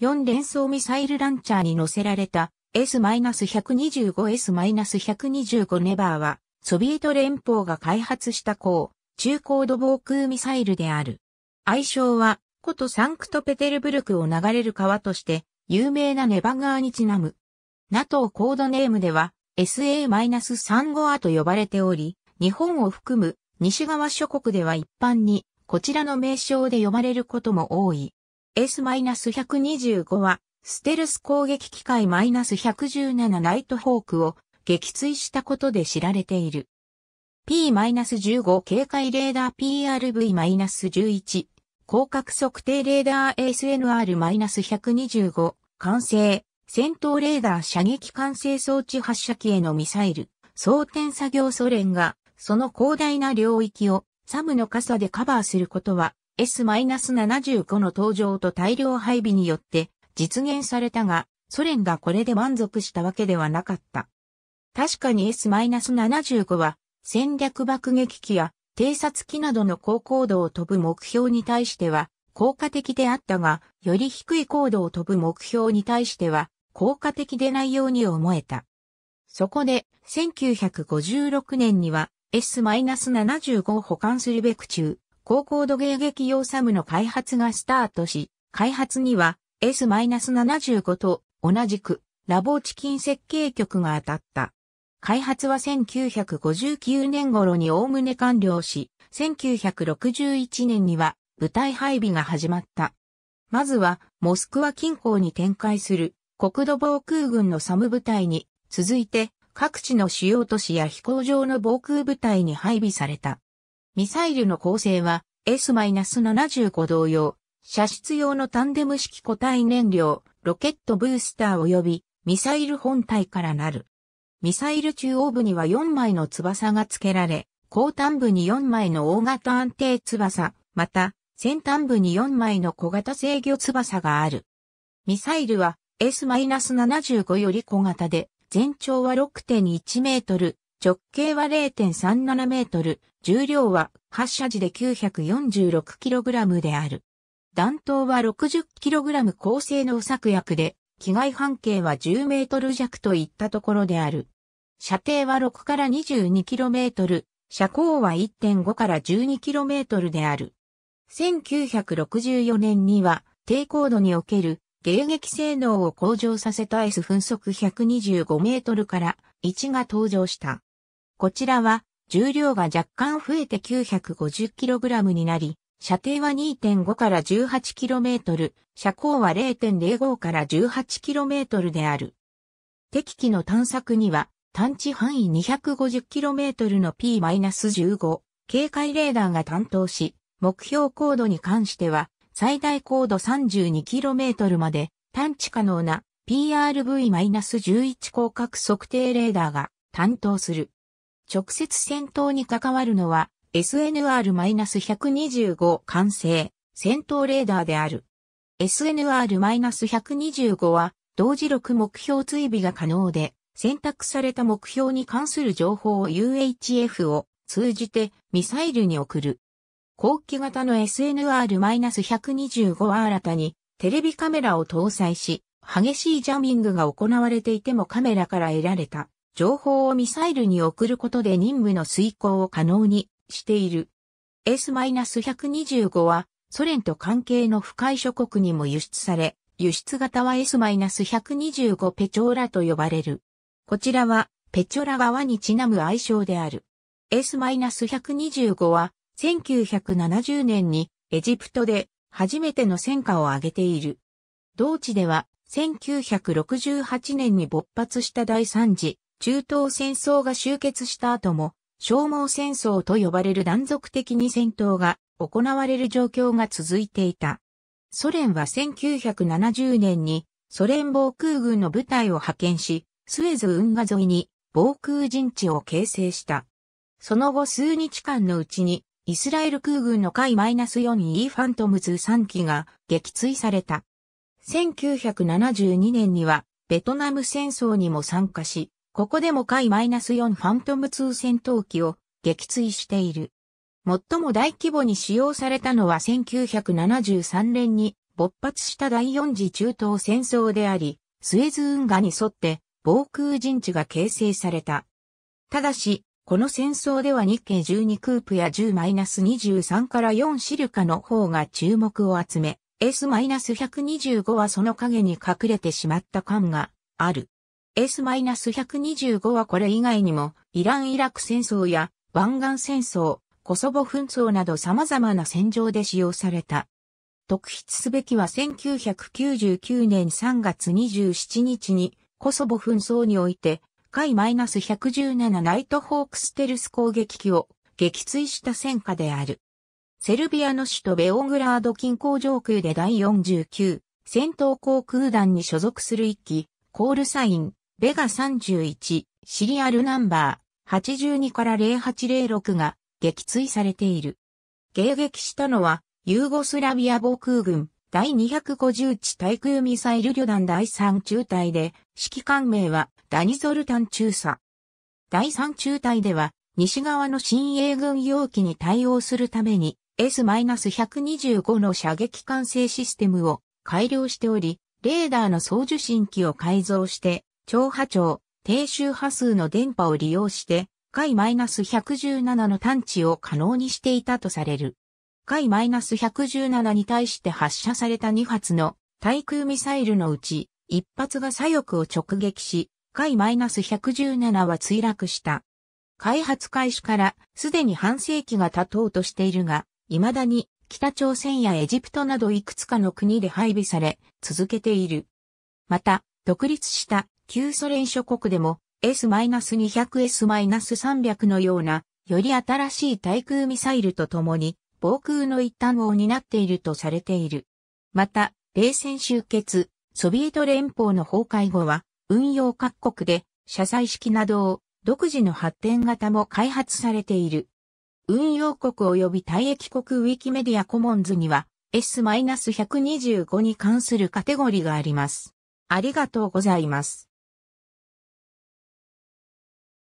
4連装ミサイルランチャーに乗せられた S-125S-125 ネバーは、ソビエト連邦が開発した高、中高度防空ミサイルである。愛称は、古都サンクトペテルブルクを流れる川として、有名なネバ川にちなむ。NATO コードネームでは、SA-35A と呼ばれており、日本を含む西側諸国では一般に、こちらの名称で呼ばれることも多い。S-125 は、ステルス攻撃機械 -117 ナイトホークを撃墜したことで知られている。P-15 警戒レーダー PRV-11 広角測定レーダー ASNR-125 完成戦闘レーダー射撃管制装置発射機へのミサイル装填作業ソ連がその広大な領域をサムの傘でカバーすることは S-75 の登場と大量配備によって実現されたが、ソ連がこれで満足したわけではなかった。確かに S-75 は戦略爆撃機や偵察機などの高高度を飛ぶ目標に対しては効果的であったが、より低い高度を飛ぶ目標に対しては効果的でないように思えた。そこで、1956年には S-75 を保管するべく中、高高度迎撃用サムの開発がスタートし、開発には S-75 と同じくラボーチキン設計局が当たった。開発は1959年頃におおむね完了し、1961年には部隊配備が始まった。まずは、モスクワ近郊に展開する国土防空軍のサム部隊に、続いて各地の主要都市や飛行場の防空部隊に配備された。ミサイルの構成は S-75 同様、射出用のタンデム式固体燃料、ロケットブースター及びミサイル本体からなる。ミサイル中央部には4枚の翼が付けられ、後端部に4枚の大型安定翼、また先端部に4枚の小型制御翼がある。ミサイルは S-75 より小型で全長は6.1メートル、直径は0.37メートル、重量は発射時で 946kg である。弾頭は 60kg 高性能作薬で、機外半径は10メートル弱といったところである。射程は6から 22km、射高は1.5から 12km である。1964年には低高度における迎撃性能を向上させた S 分速125メートルから1が登場した。こちらは重量が若干増えて 950kg になり、射程は2.5から 18km、車高は0.05から 18km である。敵機の探索には、探知範囲 250km の P-15、警戒レーダーが担当し、目標高度に関しては、最大高度 32km まで探知可能な PRV-11 広角測定レーダーが担当する。直接戦闘に関わるのは SNR-125 完成戦闘レーダーである。SNR-125 は同時録目標追尾が可能で選択された目標に関する情報を UHF を通じてミサイルに送る。後期型の SNR-125 は新たにテレビカメラを搭載し、激しいジャミングが行われていてもカメラから得られた情報をミサイルに送ることで任務の遂行を可能にしている。S-125 はソ連と関係の深い諸国にも輸出され、輸出型は S-125 ペチョーラと呼ばれる。こちらはペチョラ側にちなむ愛称である。S-125 は1970年にエジプトで初めての戦果を挙げている。同地では1968年に勃発した第3次中東戦争が終結した後も、消耗戦争と呼ばれる断続的に戦闘が行われる状況が続いていた。ソ連は1970年にソ連防空軍の部隊を派遣し、スエズ運河沿いに防空陣地を形成した。その後数日間のうちに、イスラエル空軍の海 -4E ファントムズ3機が撃墜された。1972年にはベトナム戦争にも参加し、ここでも海 -4 ファントム2戦闘機を撃墜している。最も大規模に使用されたのは1973年に勃発した第四次中東戦争であり、スエズ運河に沿って防空陣地が形成された。ただし、この戦争では日系12クープや10-23から4シルカの方が注目を集め、S-125 はその影に隠れてしまった感がある。S-125 はこれ以外にも、イラン・イラク戦争や、湾岸戦争、コソボ紛争など様々な戦場で使用された。特筆すべきは1999年3月27日に、コソボ紛争において、海 -117 ナイトホークステルス攻撃機を撃墜した戦果である。セルビアの首都ベオグラード近郊上空で第49戦闘航空団に所属する一機、コールサインベガ31、シリアルナンバー82から0806が撃墜されている。迎撃したのは、ユーゴスラビア防空軍第250地対空ミサイル旅団第3中隊で、指揮官名はダニゾルタン中佐。第3中隊では、西側の新鋭軍容器に対応するために、S-125 の射撃管制システムを改良しており、レーダーの送受信機を改造して、超波長、低周波数の電波を利用して、ス1 1 7の探知を可能にしていたとされる。ス1 1 7に対して発射された2発の対空ミサイルのうち、1発が左翼を直撃し、ス1 1 7は墜落した。開発開始からすでに半世紀が経とうとしているが、未だに北朝鮮やエジプトなどいくつかの国で配備され続けている。また、独立した旧ソ連諸国でも S-200S-300 のような、より新しい対空ミサイルとともに、防空の一端を担っているとされている。また、冷戦終結、ソビエト連邦の崩壊後は、運用各国で、車載式などを、独自の発展型も開発されている。運用国及び退役国ウィキメディアコモンズには S-125 に関するカテゴリがあります。ありがとうございます。